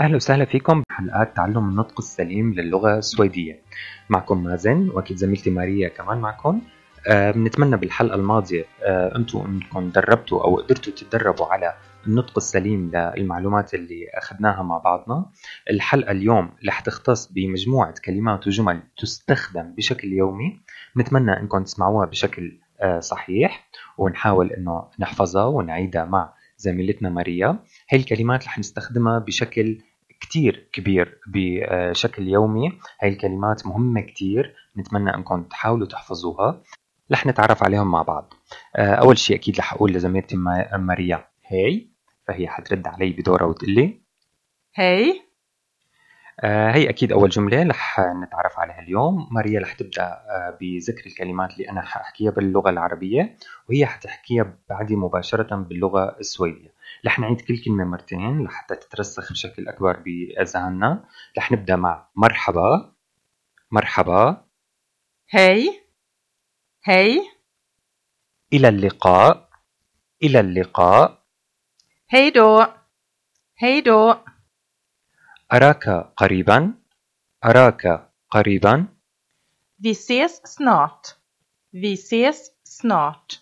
أهلا وسهلا فيكم بحلقات تعلم النطق السليم للغة السويدية معكم مازن وأكيد زميلتي ماريا كمان معكم آه، بنتمنى بالحلقة الماضية آه أنتم أنكم دربتوا أو قدرتوا تتدربوا على النطق السليم للمعلومات اللي أخذناها مع بعضنا الحلقة اليوم رح تختص بمجموعة كلمات وجمل تستخدم بشكل يومي نتمنى أنكم تسمعوها بشكل آه صحيح ونحاول أنه نحفظها ونعيدها مع زميلتنا ماريا هاي الكلمات رح نستخدمها بشكل كتير كبير بشكل يومي هاي الكلمات مهمة كتير نتمنى أنكم تحاولوا تحفظوها رح نتعرف عليهم مع بعض آه، أول شيء أكيد رح أقول لزميلتي ماريا هاي فهي حترد علي بدورها وتقول لي هاي هي آه، أكيد أول جملة رح نتعرف عليها اليوم ماريا رح تبدأ آه، بذكر الكلمات اللي أنا حأحكيها باللغة العربية وهي حتحكيها بعدي مباشرة باللغة السويدية رح نعيد كل كلمة مرتين لحتى تترسخ بشكل أكبر بأذهاننا رح نبدأ مع مرحبا مرحبا هاي هاي إلى اللقاء إلى اللقاء هيدو هيدو أراك قريبا أراك قريبا Vi ses snart. Vi ses snart.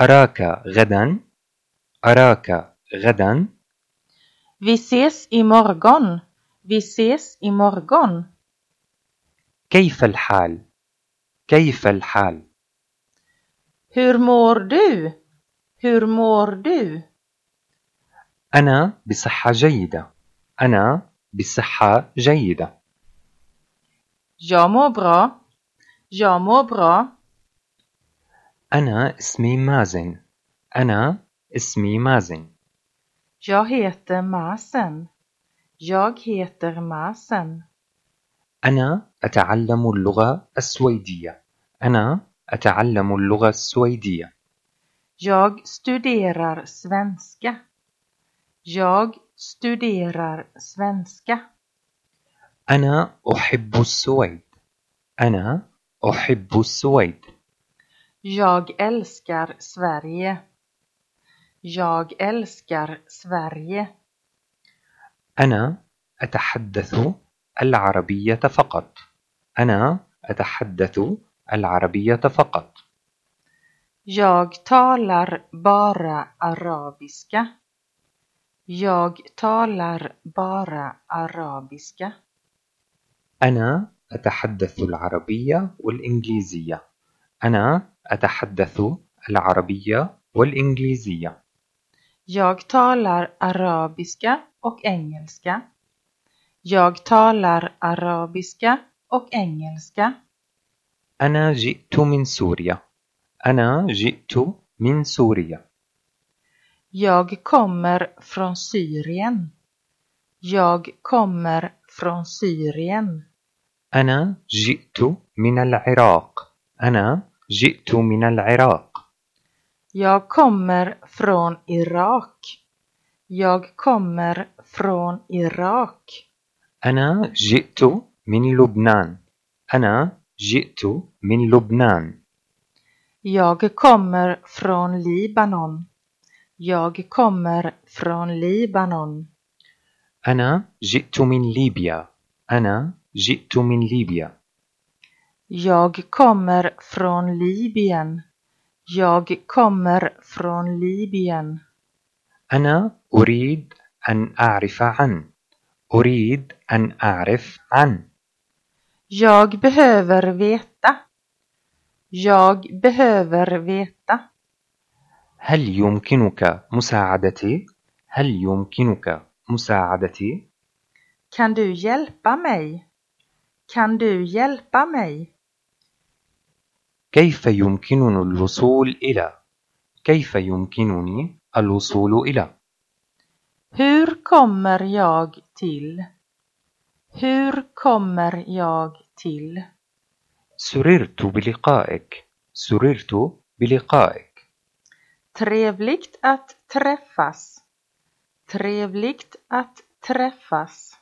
أراك غدا أراك غدا Vi ses imorgon. Vi ses imorgon. كيف الحال؟ كيف الحال؟ Hur mår du? Hur mår du? أنا بصحة جيدة. أنا بصحة جيدة. Jag mår bra. Jag أنا اسمي مازن. أنا اسمي مازن Jag heter Masen. Jag heter Masen. أنا أتعلم اللغة السويدية. أنا أتعلم اللغة السويدية. Jag studerar svenska. Jag studerar svenska. أنا أحب السويد. أنا أحب السويد. Jag älskar Sverige. Jag älskar Sverige. أنا أتحدث العربية فقط. أنا أتحدث العربية فقط. Jag talar bara arabiska. Jag talar bara arabiska. أنا أتحدث العربية والإنجليزية. أنا أتحدث العربية والإنجليزية. Jag talar arabiska och engelska. Jag talar arabiska och engelska. أنا جئت من سوريا. أنا جئت من سوريا. Jag kommer från Syrien. Jag kommer från Syrien. أنا جئت من العراق. أنا جئت من العراق. Jag kommer från Irak. Jag kommer från Irak. أنا جئت من لبنان. أنا جئت من لبنان. Jag kommer från Libanon. Jag kommer från Libanon. أنا جئت من ليبيا. أنا جئت من ليبيا. Jag kommer från Libyen. Jag kommer från Libyen. أنا أريد أن أعرف عن. أريد أن أعرف عن. Jag behöver veta. Jag behöver veta. هل يمكنك مساعدتي؟ هل يمكنك مساعدتي؟ Kan du hjälpa mig? Kan du hjälpa mig? كيف يمكنني الوصول إلى؟ كيف يمكنني الوصول إلى؟ Hur kommer jag till? Hur kommer jag till? سررت بلقائك. سررت بلقائك. Trevligt att träffas. Trevligt att träffas.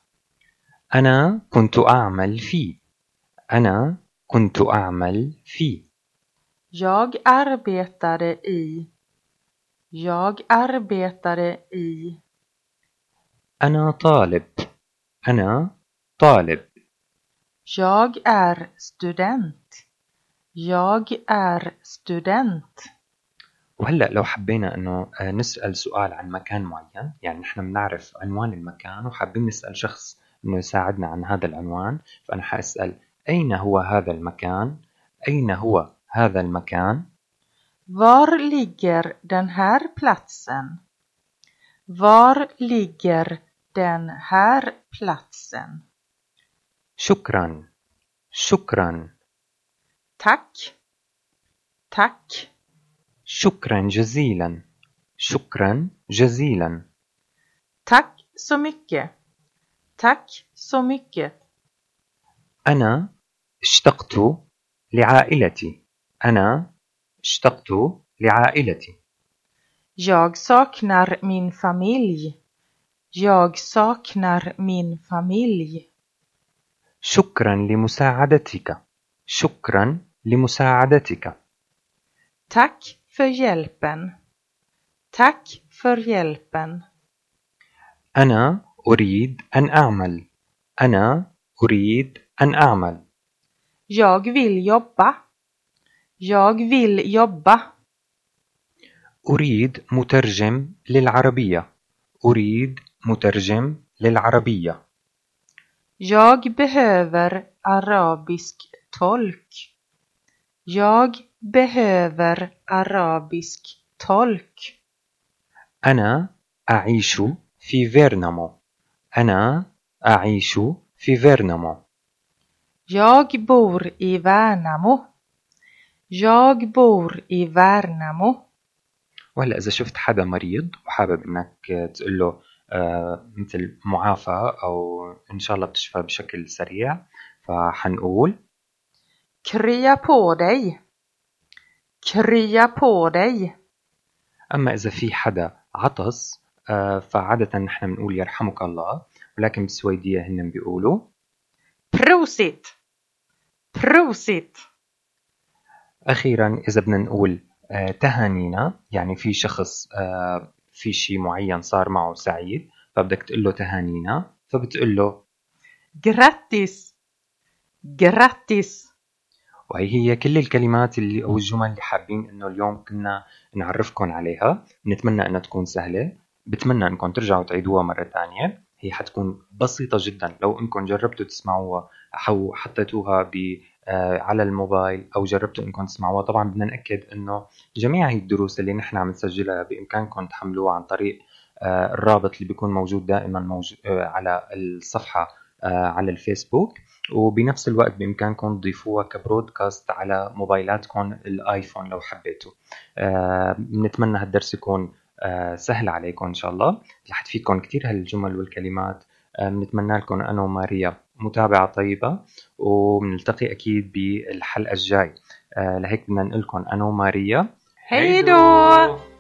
أنا كنت أعمل في. أنا كنت أعمل في. Jag arbetade i. Jag arbetade i. أنا طالب. أنا طالب. Jag är student. Jag är student. وهلا لو حبينا انه نسال سؤال عن مكان معين، يعني نحن بنعرف عنوان المكان وحابين نسال شخص انه يساعدنا عن هذا العنوان، فانا حاسال اين هو هذا المكان؟ اين هو هذا المكان؟ Var ligger den här platsen? Var ligger den här platsen? شكرا شكرا تك تك شكرا جزيلا شكرا جزيلا تك سو mycket Tack أنا اشتقت لعائلتي أنا اشتقت لعائلتي. Jag saknar min familj. Jag saknar min familj. شكرا لمساعدتك. شكرا لمساعدتك. Tack för hjälpen. Tack för hjälpen. أنا أريد أن أعمل. أنا أريد أن أعمل. Jag vill jobba. Jag vill jobba. أريد مترجم للعربية. أريد مترجم للعربية. Jag behöver arabisk tolk. Jag behöver arabisk tolk. أنا أعيش في فيرنامو. أنا أعيش في فيرنامو. Jag bor i Värnamo. Jag بور i Värnamo. وهلا اذا شفت حدا مريض وحابب انك تقول له آه، مثل معافى او ان شاء الله بتشفى بشكل سريع فحنقول كريا بو dig. كريا بو dig. اما اذا في حدا عطس آه، فعادة نحن بنقول يرحمك الله ولكن بالسويدية هن بيقولوا بروسيت بروسيت اخيرا اذا بدنا نقول آه، تهانينا يعني في شخص آه، في شيء معين صار معه سعيد فبدك تقول له تهانينا فبتقول له جراتيس جراتيس وهي هي كل الكلمات اللي او الجمل اللي حابين انه اليوم كنا نعرفكم عليها نتمنى انها تكون سهله بتمنى انكم ترجعوا تعيدوها مره ثانيه هي حتكون بسيطه جدا لو انكم جربتوا تسمعوها او حطيتوها آه، على الموبايل او جربتوا انكم تسمعوها طبعا بدنا ناكد انه جميع هي الدروس اللي نحن عم نسجلها بامكانكم تحملوها عن طريق آه، الرابط اللي بيكون موجود دائما موجود آه، على الصفحه على الفيسبوك وبنفس الوقت بامكانكم تضيفوها كبرودكاست على موبايلاتكم الايفون لو حبيتوا بنتمنى هالدرس يكون سهل عليكم ان شاء الله رح تفيدكم كثير هالجمل والكلمات بنتمنى لكم انا وماريا متابعة طيبة وبنلتقي أكيد بالحلقة الجاي آه، لهيك بدنا نقول لكم أنا وماريا هيدو, هيدو.